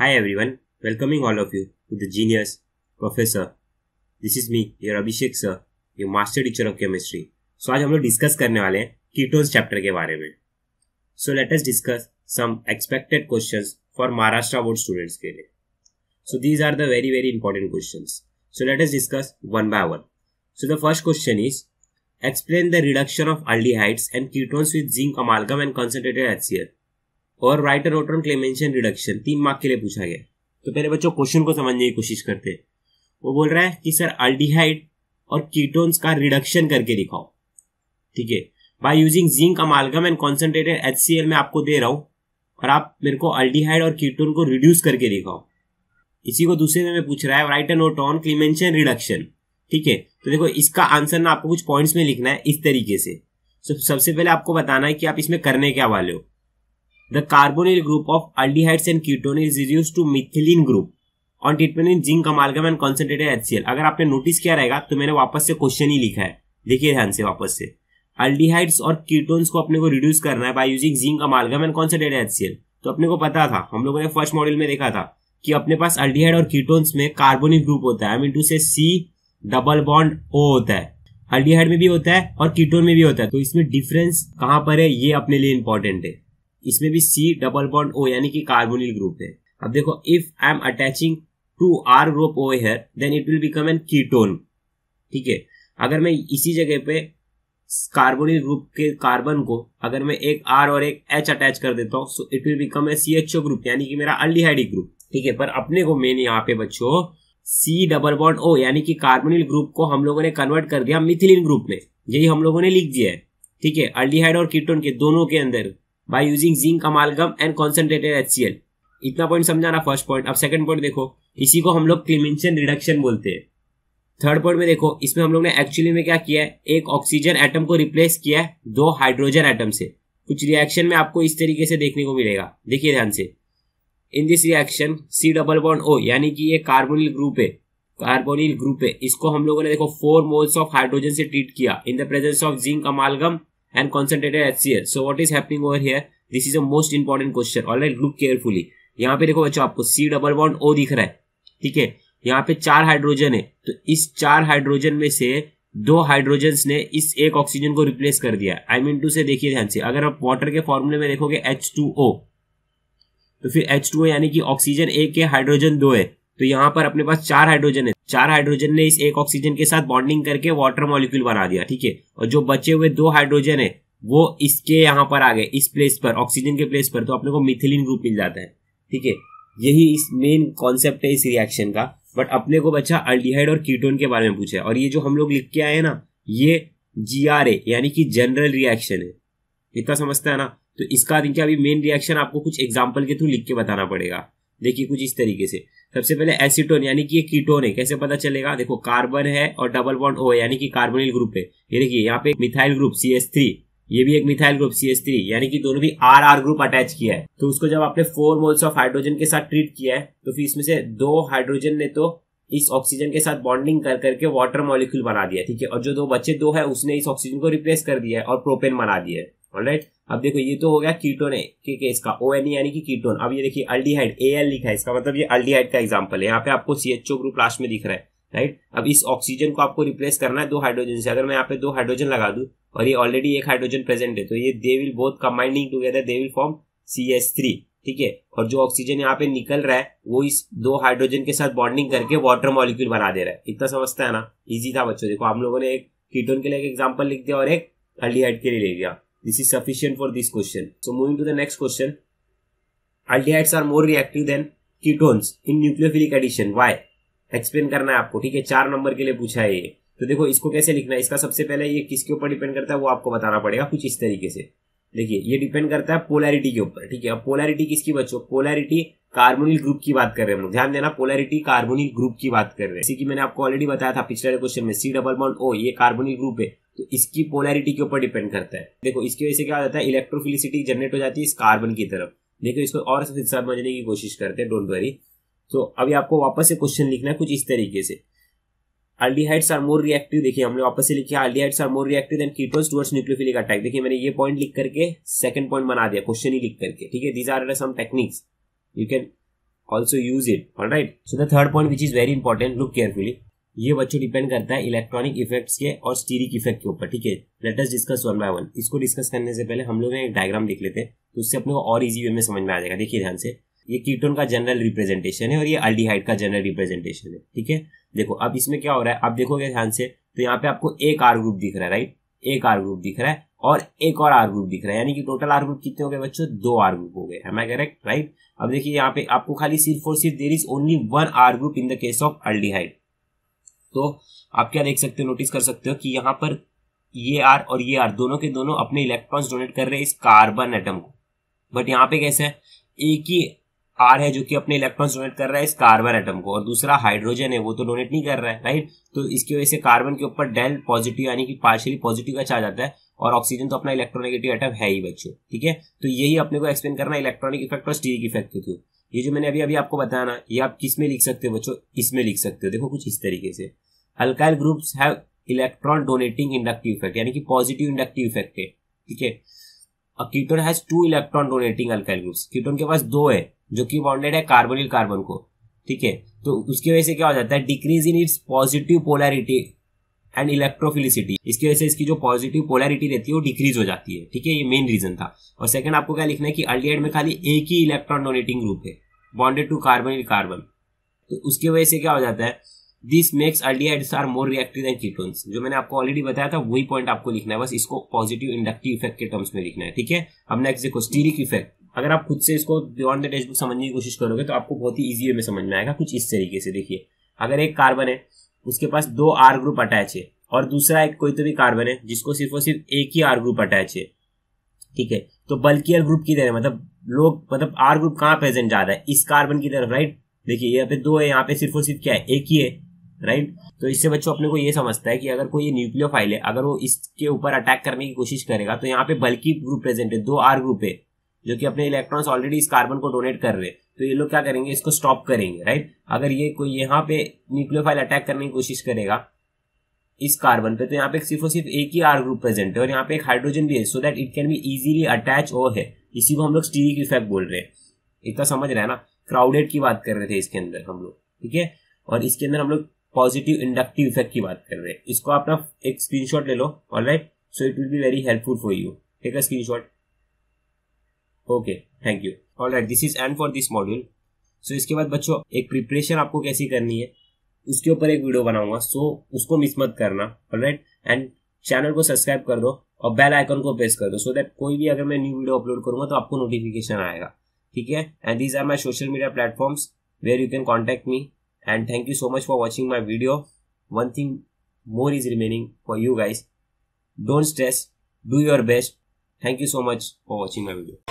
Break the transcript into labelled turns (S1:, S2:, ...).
S1: Hi everyone, welcoming all of you to the genius professor. This is me, your Abhishek sir, your master teacher of chemistry. So आज हम लोग discuss करने वाले हैं ketones chapter के बारे में so let us discuss some expected questions for Maharashtra board students के लिए so these are the very very important questions so let us discuss one by one so the first question is explain the reduction of aldehydes and ketones with zinc amalgam and concentrated HCl. और write a ऑटर Clemmensen reduction तीन mark के लिए पूछा गया तो पहले बच्चों क्वेश्चन को समझने की कोशिश करते हैं वो बोल रहा है कि सर अल्डीहाइड और कीटोन्स का रिडक्शन करके दिखाओ ठीक है by using zinc amalgam and concentrated H C L मैं आपको दे रहा हूँ और आप मेरे को अल्डीहाइड और कीटोन को रिड्यूस करके दिखाओ इसी को दूसरे में पूछ रहा है write and note on Clemmensen reduction ठीक है तो देखो इसका आंसर ना आपको कुछ पॉइंट्स में लिखना है इस तरीके से so, सबसे पहले आपको बताना है कि आप इसमें करने क्या वाले हो The carbonyl group of aldehydes and ketone is reduced to methylene group on treatment in zinc amalgam and concentrated HCl. अगर आपने नोटिस किया रहेगा तो मैंने वापस से क्वेश्चन ही लिखा है देखिए ध्यान से वापस से अल्डिहाइड्स और कीटोन्स को अपने को रिड्यूस करना है by using zinc amalgam and concentrated HCl तो अपने को पता था हम लोगों ने फर्स्ट मॉडल में देखा था कि अपने पास अल्डीहाइड और कीटोन्स में कार्बोनिक ग्रुप होता है आई मीन से सी डबल बॉन्ड ओ होता है अल्डीहाइड में भी होता है और कीटोन में भी होता है तो इसमें डिफरेंस कहाँ पर है ये अपने लिए इंपॉर्टेंट है इसमें भी सी डबल बॉन्ड ओ यानी कि कार्बोनिल ग्रुप है अब देखो if I am attaching to R group O here then it will become an ketone ठीक है अगर मैं इसी जगह पे कार्बोनिल ग्रुप के कार्बन को अगर मैं एक आर और एक एच अटैच कर देता हूँ so it will become a C H O group यानी कि मेरा अल्डीहाइडिक ग्रुप ठीक है पर अपने को मेन यहाँ पे बच्चों सी डबल बॉन्ड ओ यानी कि कार्बोनिल ग्रुप को हम लोगों ने कन्वर्ट कर दिया मिथिलिन ग्रुप में यही हम लोगों ने लिख दिया है ठीक है अल्डिहाइड और कीटोन के दोनों के अंदर by using zinc amalgam and concentrated H इतना पॉइंट समझाना फर्स्ट पॉइंट अब सेकंड पॉइंट देखो इसी को हम लोग क्लिमिंशन रिडक्शन बोलते हैं थर्ड पॉइंट में देखो इसमें हम लोग ने एक्चुअली में क्या किया है एक ऑक्सीजन एटम को रिप्लेस किया है दो हाइड्रोजन एटम से कुछ रिएक्शन में आपको इस तरीके से देखने को मिलेगा देखिए ध्यान से in this reaction C double bond O यानी कि ये कार्बोनिल ग्रुप है कार्बोनिल ग्रुप है इसको हम लोगों ने देखो फोर मोल्स ऑफ हाइड्रोजन से ट्रीट किया in the presence of zinc amalgam and concentrated HCl. So what is happening over here? This is the most important question. right, look carefully. यहाँ पे देखो बच्चों आपको C डबल bond O दिख रहा है ठीक है यहाँ पे चार हाइड्रोजन है तो इस चार हाइड्रोजन में से दो हाइड्रोजन ने इस एक ऑक्सीजन को रिप्लेस कर दिया आई मीन टू से देखिए ध्यान से अगर आप वाटर के फॉर्मूले में देखोगे एच तो फिर एच यानी कि ऑक्सीजन एक है हाइड्रोजन दो है तो यहाँ पर अपने पास चार हाइड्रोजन है चार हाइड्रोजन ने इस एक ऑक्सीजन के साथ बॉन्डिंग करके वाटर मॉलिक्यूल बना दिया ठीक है और जो बचे हुए दो हाइड्रोजन है वो इसके यहाँ पर आ गए इस प्लेस पर ऑक्सीजन के प्लेस पर तो अपने को मिथिलिन ग्रुप मिल जाता है ठीक है यही इस मेन कॉन्सेप्ट है इस रिएक्शन का बट अपने को बच्चा अल्डिहाइड और कीटोन के बारे में पूछा है और ये जो हम लोग लिख के आए हैं ना ये जी आर ए यानी कि जनरल रिएक्शन है इतना समझता है ना तो इसका देखिए अभी मेन रिएक्शन आपको कुछ एग्जाम्पल के थ्रू लिख के बताना पड़ेगा देखिए कुछ इस तरीके से सबसे पहले एसीटोन यानी कि ये कीटोन है कैसे पता चलेगा देखो कार्बन है और डबल बॉन्ड ओ यानी कि कार्बोनिल ग्रुप है ये देखिए यहाँ पे methyl group C S three ये भी एक methyl group C S three यानी कि दोनों भी आर आर ग्रुप अटैच किया है तो उसको जब आपने फोर मोल्स ऑफ हाइड्रोजन के साथ ट्रीट किया है तो फिर इसमें से दो हाइड्रोजन ने तो इस ऑक्सीजन के साथ बॉन्डिंग कर करके वाटर मॉलिक्यूल बना दिया ठीक है और जो दो बच्चे दो है उसने इस ऑक्सीजन को रिप्लेस कर दिया है और प्रोपेन बना दिया है ऑलराइट right? अब देखो ये तो हो गया कीटोन के केस इसका ओ एन e यानी कि कीटोन अब ये देखिए अल्डीहाइड ए एल लिखा है इसका मतलब ये अल्डीहाइड का एग्जाम्पल है यहाँ पे आपको C H O group last में दिख रहा है राइट अब इस ऑक्सीजन को आपको रिप्लेस करना है दो हाइड्रोजन से अगर मैं यहाँ पे दो हाइड्रोजन लगा दू और ये ऑलरेडी एक हाइड्रोजन प्रेजेंट है तो ये they will both combining together they will form C S three ठीक है और जो ऑक्सीजन यहाँ पे निकल रहा है वो इस दो हाइड्रोजन के साथ बॉन्डिंग करके वाटर मॉलिक्यूल बना दे रहा है इतना समझता है ना इजी था बच्चों देखो हम लोगों ने एक कीटोन के लिए एक एग्जाम्पल लिख दिया और एक अल्डीहाइड के लिए ले लिया This is sufficient for this question. So moving to the next question. Aldehydes are more reactive than ketones in nucleophilic addition. Why? Explain करना है आपको ठीक है चार नंबर के लिए पूछा है ये तो देखो इसको कैसे लिखना है इसका सबसे पहले ये किसके ऊपर डिपेंड करता है वो आपको बताना पड़ेगा कुछ इस तरीके से देखिए ये डिपेंड करता है पोलैरिटी के ऊपर ठीक है अब पोलैरिटी किसकी बच्चों पोलैरिटी कार्बोनिल ग्रुप की बात कर रहे हैं हम लोग ध्यान देना पोलैरिटी कार्बोनिल ग्रुप की बात कर रहे हैं जैसे कि मैंने आपको ऑलरेडी बताया था पिछले क्वेश्चन में सी डबल बॉन्ड ओ ये कार्बोनिल ग्रुप है इसकी पोलैरिटी के ऊपर डिपेंड करता है देखो इसकी वजह से क्या हो जाता है इलेक्ट्रोफिलिसिटी जनरेट हो जाती है इस कार्बन की तरफ देखो इसको और समझने की कोशिश करते हैं डोंट वरी तो अभी आपको वापस से क्वेश्चन लिखना है कुछ इस तरीके से अल्डीहाइड्स आर मोर रिएक्टिव देखिए हमने वापस से लिखा aldehydes are more reactive than ketones towards nucleophilic attack देखिए मैंने ये पॉइंट लिख करके सेकंड पॉइंट बना दिया क्वेश्चन ही लिख करके ठीक है these are some techniques you can also use it all right so the third point which is very important look carefully ये बच्चों डिपेंड करता है इलेक्ट्रॉनिक इफेक्ट्स के और स्टीरिक इफेक्ट के ऊपर ठीक है let us discuss one by one इसको डिस्कस करने से पहले हम लोग एक डायग्राम लिख लेते हैं तो उससे अपने को और इजी वे में समझ में आ जाएगा देखिए ध्यान से ये कीटोन का जनरल रिप्रेजेंटेशन है और ये अल्डीहाइड का जनरल रिप्रेजेंटेशन है ठीक है देखो अब इसमें क्या हो रहा है आप देखोगे ध्यान से तो यहाँ पे आपको एक आर ग्रुप दिख रहा है राइट एक आर ग्रुप दिख रहा है और एक और आर ग्रुप दिख रहा है यानी कि टोटल आर ग्रुप कितने हो गए बच्चों दो आर ग्रुप हो गए एम आई करेक्ट राइट अब देखिए यहाँ पे आपको खाली सिर्फ और सिर्फ there is only one R group in the case of aldehyde तो आप क्या देख सकते हो नोटिस कर सकते हो कि यहाँ पर ये आर और ये आर दोनों के दोनों अपने इलेक्ट्रॉन्स डोनेट कर रहे हैं इस कार्बन एटम को बट यहाँ पे कैसे है एक ही आर है जो कि अपने इलेक्ट्रॉन डोनेट कर रहा है इस कार्बन एटम को और दूसरा हाइड्रोजन है वो तो डोनेट नहीं कर रहा है राइट तो इसकी वजह से कार्बन के ऊपर डेल पॉजिटिव यानी कि पार्शियली पॉजिटिव का चार्ज आता है और ऑक्सीजन तो अपना इलेक्ट्रोनेगेटिव एटम है ही बच्चों ठीक है तो यही अपने को एक्सप्लेन करना इलेक्ट्रॉनिक इफेक्ट और स्टीरिक इफेक्ट के थ्रू ये जो मैंने अभी अभी आपको बताया ना ये आप किस में लिख सकते हो बच्चों इसमें लिख सकते हो देखो कुछ इस तरीके से alkyl groups have electron donating inductive effect यानी कि पॉजिटिव इंडक्टिव इफेक्ट है ठीक है ketone has two electron donating alkyl groups ketone के पास दो है जो कि बॉन्डेड है कार्बोनिल कार्बन को ठीक है तो उसकी वजह से क्या हो जाता है decrease in its positive polarity and electrophilicity इसकी वजह से इसकी जो पॉजिटिव पोलैरिटी रहती है वो डिक्रीज हो जाती है ठीक है ये मेन रीजन था और सेकंड आपको क्या लिखना है कि अल्डिहाइड में खाली एक ही इलेक्ट्रॉन डोनेटिंग ग्रुप है बॉन्डेड टू कार्बन कार्बन तो उसकी वजह से क्या हो जाता है this makes aldehydes are more reactive than ketones जो मैंने आपको ऑलरेडी बताया था वही पॉइंट आपको लिखना है बस इसको पॉजिटिव इंडक्टिव इफेक्ट के टर्म्स में लिखना है ठीक है अब नेक्स्ट देखो स्टीरिक इफेक्ट अगर आप खुद से इसको बियॉन्ड द टेक्स्ट बुक समझने की कोशिश करोगे तो आपको बहुत ही ईजी वे में समझ में आएगा कुछ इस तरीके से देखिए अगर एक कार्बन है उसके पास दो आर ग्रुप अटैच है और दूसरा एक कोई तो भी कार्बन है जिसको सिर्फ और सिर्फ एक ही आर ग्रुप अटैच है ठीक है तो बल्कियर ग्रुप की तरह मतलब लोग मतलब आर ग्रुप कहाँ प्रेजेंट ज्यादा है इस कार्बन की तरफ राइट देखिए यहाँ पे दो है यहाँ पे सिर्फ और सिर्फ क्या है एक ही है राइट तो इससे बच्चों अपने को ये समझता है कि अगर कोई ये फाइल है अगर वो इसके ऊपर अटैक करने की कोशिश करेगा तो यहाँ पे बल्कि ग्रुप प्रेजेंट है दो आर ग्रुप है जो कि अपने इलेक्ट्रॉन्स ऑलरेडी इस कार्बन को डोनेट कर रहे हैं तो ये लोग क्या करेंगे इसको स्टॉप करेंगे राइट अगर ये कोई यहाँ पे फाइल अटैक करने की कोशिश करेगा इस कार्बन पे तो यहाँ पे सिर्फ और सिर्फ एक ही आर ग्रुप प्रेजेंट है और यहाँ पे एक हाइड्रोजन भी है so that it can be easily attach और है इसी को हम लोग स्टीरिक इफेक्ट बोल रहे हैं इतना समझ रहे हैं ना क्राउडेड की बात कर रहे थे इसके अंदर हम लोग ठीक है और इसके अंदर हम लोग पॉजिटिव इंडक्टिव इफेक्ट की बात कर रहे हैं इसको आप ना एक स्क्रीनशॉट ले लो all right so it will be very helpful for you take a shot okay thank you all right this is end for this module सो इसके बाद बच्चों एक प्रिपरेशन आपको कैसी करनी है उसके ऊपर एक वीडियो बनाऊंगा सो so उसको मिस मत करना ऑल राइट एंड चैनल को सब्सक्राइब कर दो और बेल आइकन को प्रेस कर दो सो so दैट कोई भी अगर मैं न्यू वीडियो अपलोड करूंगा तो आपको नोटिफिकेशन आएगा ठीक है and these are my social media platforms where you can contact me and thank you so much for watching my video one thing more is remaining for you guys don't stress do your best thank you so much for watching my video